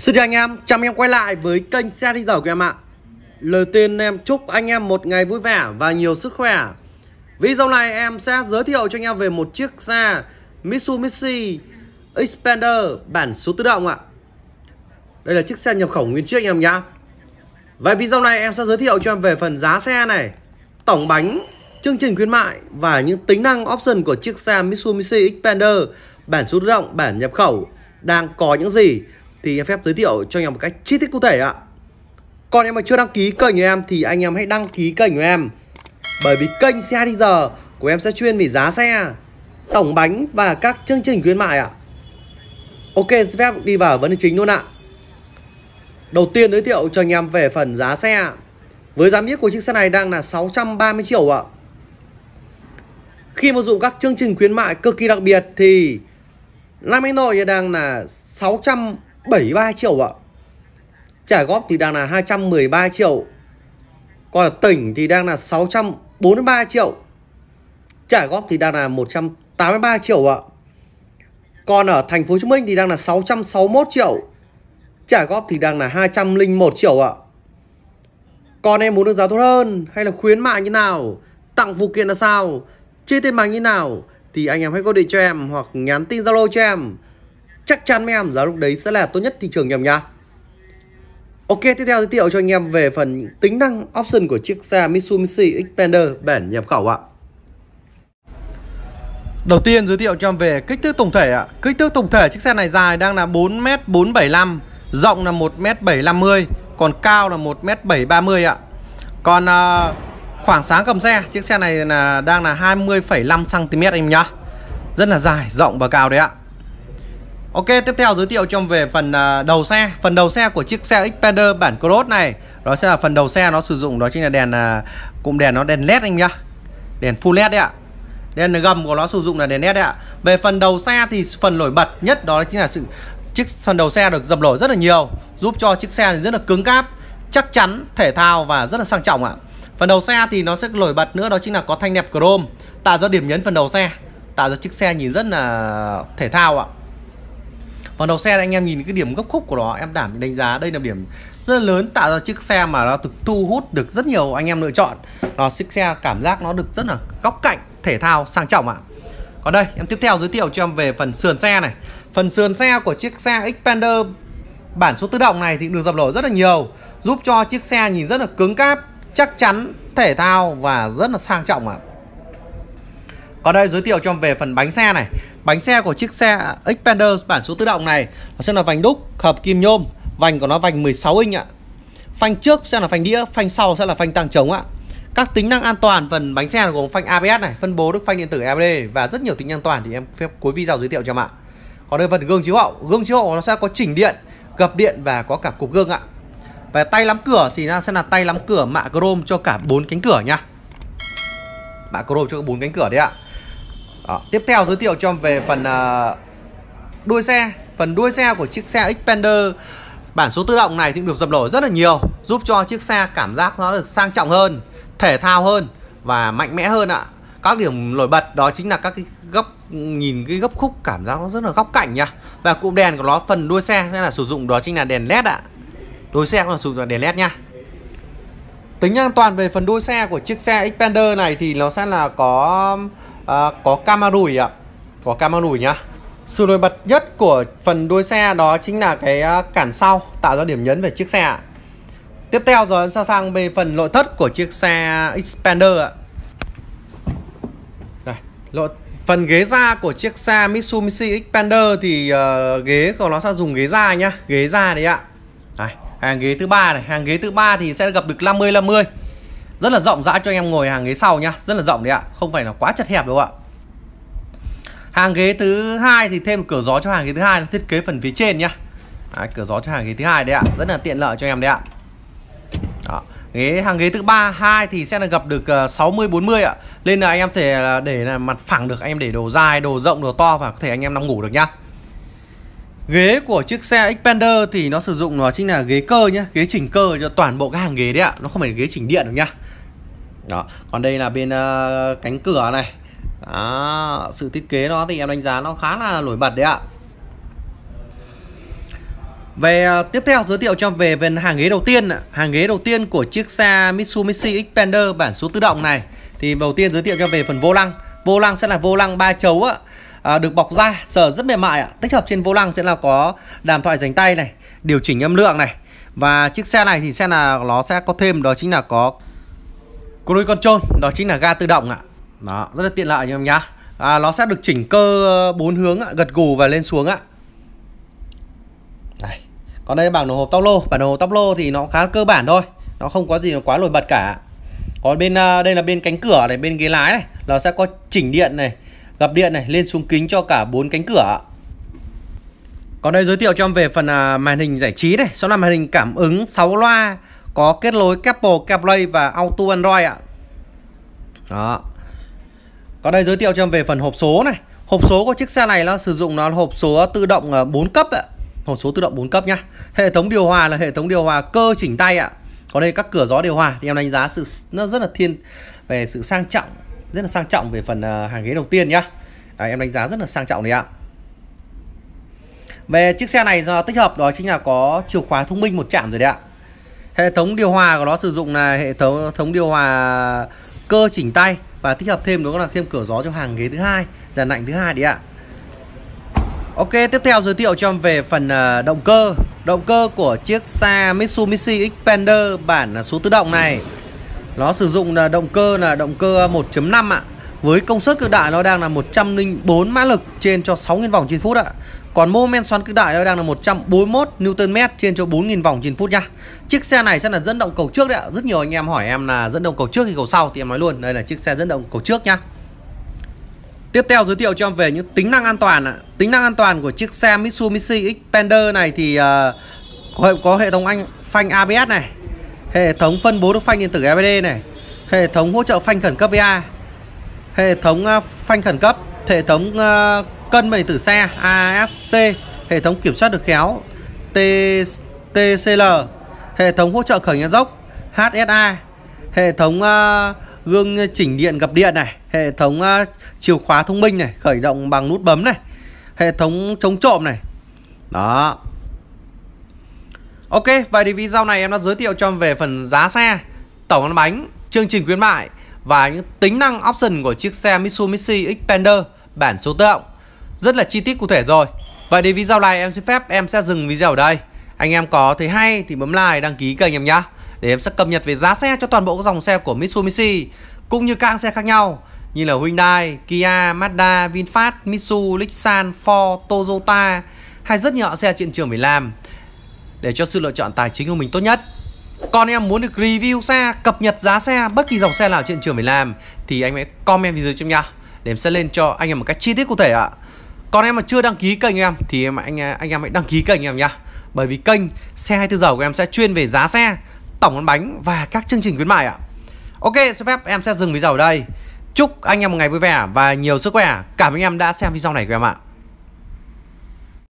Xin chào anh em, chào anh em quay lại với kênh xe đi dầu của em ạ Lời tiên em chúc anh em một ngày vui vẻ và nhiều sức khỏe Video này em sẽ giới thiệu cho anh em về một chiếc xe Mitsubishi Xpander bản số tự động ạ Đây là chiếc xe nhập khẩu nguyên chiếc anh em nhá Vậy video này em sẽ giới thiệu cho em về phần giá xe này Tổng bánh, chương trình khuyến mại và những tính năng option của chiếc xe Mitsubishi Xpander bản số tự động, bản nhập khẩu đang có những gì thì em phép giới thiệu cho anh em một cách chi tiết cụ thể ạ. Còn em mà chưa đăng ký kênh của em thì anh em hãy đăng ký kênh của em. Bởi vì kênh xe đi giờ của em sẽ chuyên về giá xe, tổng bánh và các chương trình khuyến mại ạ. Ok, xin phép đi vào vấn đề chính luôn ạ. Đầu tiên giới thiệu cho anh em về phần giá xe. Với giá miết của chiếc xe này đang là 630 triệu ạ. Khi mà dùng các chương trình khuyến mại cực kỳ đặc biệt thì Nam Anh Nội đang là 600 73 triệu ạ Trả góp thì đang là 213 triệu Còn tỉnh thì đang là 643 triệu Trả góp thì đang là 183 triệu ạ Còn ở thành phố Hồ Chí Minh thì đang là 661 triệu Trả góp thì đang là 201 triệu ạ Còn em muốn được giá tốt hơn hay là khuyến mại như nào Tặng phụ kiện là sao Chia tiền bằng như nào Thì anh em hãy gọi điện cho em hoặc nhắn tin Zalo cho em chắc chắn mấy em giá lúc đấy sẽ là tốt nhất thị trường nhầm nha Ok, tiếp theo giới thiệu cho anh em về phần tính năng option của chiếc xe Mitsubishi Xpander bản nhập khẩu ạ. Đầu tiên giới thiệu cho em về kích thước tổng thể ạ. Kích thước tổng thể chiếc xe này dài đang là 4m475, rộng là 1m750, còn cao là 1m730 ạ. Còn à, khoảng sáng cầm xe, chiếc xe này là đang là 20,5 cm anh em nhá. Rất là dài, rộng và cao đấy ạ. Ok, tiếp theo giới thiệu cho em về phần à, đầu xe Phần đầu xe của chiếc xe Xpander bản Cross này Đó sẽ là phần đầu xe nó sử dụng đó chính là đèn à, Cụm đèn nó đèn LED anh nhá Đèn full LED đấy ạ Đèn gầm của nó sử dụng là đèn LED đấy ạ Về phần đầu xe thì phần nổi bật nhất đó chính là sự Chiếc phần đầu xe được dập nổi rất là nhiều Giúp cho chiếc xe rất là cứng cáp Chắc chắn, thể thao và rất là sang trọng ạ Phần đầu xe thì nó sẽ nổi bật nữa đó chính là có thanh đẹp chrome Tạo ra điểm nhấn phần đầu xe Tạo ra chiếc xe nhìn rất là thể thao ạ còn vâng, đầu xe anh em nhìn cái điểm gấp khúc của nó em đảm đánh giá đây là điểm rất là lớn tạo ra chiếc xe mà nó thực thu hút được rất nhiều anh em lựa chọn nó chiếc xe cảm giác nó được rất là góc cạnh thể thao sang trọng ạ à. còn đây em tiếp theo giới thiệu cho em về phần sườn xe này phần sườn xe của chiếc xe Xpander bản số tự động này thì được dập nổi rất là nhiều giúp cho chiếc xe nhìn rất là cứng cáp chắc chắn thể thao và rất là sang trọng ạ à. Còn đây giới thiệu cho về phần bánh xe này Bánh xe của chiếc xe Xpander bản số tự động này Nó sẽ là vành đúc hợp kim nhôm Vành của nó vành 16 inch ạ Phanh trước sẽ là phanh đĩa, phanh sau sẽ là phanh tăng trống ạ các tính năng an toàn phần bánh xe gồm phanh ABS này, phân bố đức phanh điện tử ABD và rất nhiều tính năng an toàn thì em phép cuối video giới thiệu cho em ạ. Còn đây phần gương chiếu hậu, gương chiếu hậu nó sẽ có chỉnh điện, gập điện và có cả cục gương ạ. Và tay lắm cửa thì nó sẽ là tay lắm cửa mạ chrome cho cả bốn cánh cửa nha. Mạ chrome cho bốn cánh cửa đấy ạ. Đó. Tiếp theo giới thiệu cho về phần uh, đuôi xe Phần đuôi xe của chiếc xe Xpander Bản số tự động này thì được dập nổi rất là nhiều Giúp cho chiếc xe cảm giác nó được sang trọng hơn Thể thao hơn Và mạnh mẽ hơn ạ Các điểm nổi bật đó chính là các cái góc Nhìn cái góc khúc cảm giác nó rất là góc cạnh nhá Và cụm đèn của nó phần đuôi xe nên là sử dụng đó chính là đèn led ạ Đuôi xe là sử dụng đèn led nha Tính an toàn về phần đuôi xe của chiếc xe Xpander này thì nó sẽ là có à, có cama đùi ạ có cama đùi nhá sự nổi bật nhất của phần đuôi xe đó chính là cái à, cản sau tạo ra điểm nhấn về chiếc xe ạ tiếp theo rồi em sang về phần nội thất của chiếc xe Expander ạ đây nội Phần ghế da của chiếc xe Mitsubishi Xpander thì uh, ghế của nó sẽ dùng ghế da nhá, ghế da đấy ạ. Đây, hàng ghế thứ ba này, hàng ghế thứ ba thì sẽ gặp được 50 50 rất là rộng rãi cho anh em ngồi hàng ghế sau nhá rất là rộng đấy ạ không phải là quá chật hẹp đâu ạ hàng ghế thứ hai thì thêm cửa gió cho hàng ghế thứ hai là thiết kế phần phía trên nhá à, cửa gió cho hàng ghế thứ hai đấy ạ rất là tiện lợi cho anh em đấy ạ đó. ghế hàng ghế thứ ba hai thì sẽ là gặp được 60 ờ, 40 ạ nên là anh em thể để là mặt phẳng được anh em để đồ dài đồ rộng đồ to và có thể anh em nằm ngủ được nhá Ghế của chiếc xe Expander thì nó sử dụng nó chính là ghế cơ nhá, ghế chỉnh cơ cho toàn bộ các hàng ghế đấy ạ, nó không phải ghế chỉnh điện được nhá đó còn đây là bên uh, cánh cửa này đó, sự thiết kế đó thì em đánh giá nó khá là nổi bật đấy ạ về ờ, tiếp theo giới thiệu cho về về hàng ghế đầu tiên hàng ghế đầu tiên của chiếc xe Mitsubishi Xpander bản số tự động này thì đầu tiên giới thiệu cho về phần vô lăng vô lăng sẽ là vô lăng ba chấu á, à, ờ, được bọc da sờ rất mềm mại ạ tích hợp trên vô lăng sẽ là có đàm thoại dành tay này điều chỉnh âm lượng này và chiếc xe này thì xe là nó sẽ có thêm đó chính là có Cruise Control đó chính là ga tự động ạ đó rất là tiện lợi anh em nhá à, nó sẽ được chỉnh cơ ờ, bốn hướng ạ, gật gù và lên xuống ạ đây. còn đây là bảng đồng hồ tóc lô bản đồng hồ tóc lô thì nó khá cơ bản thôi nó không có gì nó quá nổi bật cả còn bên ờ, đây là bên cánh cửa này bên ghế lái này nó sẽ có chỉnh điện này gập điện này lên xuống kính cho cả bốn cánh cửa còn đây giới thiệu cho em về phần à, màn hình giải trí này, sau là màn hình cảm ứng 6 loa có kết nối Apple CarPlay và Auto Android ạ. Đó. Còn đây giới thiệu cho em về phần hộp số này. Hộp số của chiếc xe này nó sử dụng nó hộp số tự động 4 ờ, cấp ạ. Hộp số tự động 4 cấp nhá. Hệ thống điều hòa là hệ thống điều hòa cơ chỉnh tay ạ. Còn đây các cửa gió điều hòa thì em đánh giá sự nó rất là thiên về sự sang trọng, rất là sang trọng về phần ờ, hàng ghế đầu tiên nhá. À, em đánh giá rất là sang trọng đấy ạ. Về chiếc xe này do tích hợp đó chính là có chìa khóa thông minh một chạm rồi đấy ạ hệ thống điều hòa của nó sử dụng là hệ thống thống điều hòa cơ chỉnh tay và tích hợp thêm đó là thêm cửa gió cho hàng ghế thứ hai dàn lạnh thứ hai đấy ạ Ok tiếp theo giới thiệu cho em về phần à, động cơ động cơ của chiếc xe Mitsubishi Xpander bản số tự động này nó sử dụng là động cơ là động cơ 1.5 ạ với công suất cực đại nó đang là 104 mã lực trên cho 6.000 vòng trên phút ạ. Còn mô men xoắn cực đại nó đang là 141 Nm trên cho 4.000 vòng trên phút nha. Chiếc xe này sẽ là dẫn động cầu trước đấy ạ. Rất nhiều anh em hỏi em là dẫn động cầu trước hay cầu sau thì em nói luôn, đây là chiếc xe dẫn động cầu trước nhá Tiếp theo giới thiệu cho em về những tính năng an toàn ạ. Tính năng an toàn của chiếc xe Mitsubishi Xpander này thì uh, có hệ thống anh phanh ABS này, hệ thống phân bố nước phanh điện tử EBD này, hệ thống hỗ trợ phanh khẩn cấp BA hệ thống à, phanh khẩn cấp, hệ thống à, cân điện tử xe ASC, hệ thống kiểm soát được khéo T TCL, hệ thống hỗ trợ khởi nhân dốc HSA, hệ thống à, gương chỉnh điện gặp điện này, hệ thống chìa khóa thông minh này, khởi động bằng nút bấm này, hệ thống chống trộm này. Đó. Ok, vậy thì video này em đã giới thiệu cho em về phần giá xe, tổng lăn bánh, chương trình khuyến mại và những tính năng option của chiếc xe Mitsubishi Xpander bản số tự động. Rất là chi tiết cụ thể rồi. Vậy thì video này em xin phép em sẽ dừng video ở đây. Anh em có thấy hay thì bấm like đăng ký kênh em nhé. Để em sẽ cập nhật về giá xe cho toàn bộ các dòng xe của Mitsubishi cũng như các hãng xe khác nhau như là Hyundai, Kia, Mazda, VinFast, Mitsubishi, Lexan, Ford, Toyota hay rất nhiều xe trên trường Việt làm để cho sự lựa chọn tài chính của mình tốt nhất. Còn em muốn được review xe, cập nhật giá xe, bất kỳ dòng xe nào trên trường mình làm Thì anh hãy comment dưới cho em nha Để em sẽ lên cho anh em một cách chi tiết cụ thể ạ Còn em mà chưa đăng ký kênh em thì em anh, anh em hãy đăng ký kênh em nha Bởi vì kênh xe 24 giờ của em sẽ chuyên về giá xe, tổng bán bánh và các chương trình khuyến mại ạ Ok, xin phép em sẽ dừng video ở đây Chúc anh em một ngày vui vẻ và nhiều sức khỏe Cảm ơn anh em đã xem video này của em ạ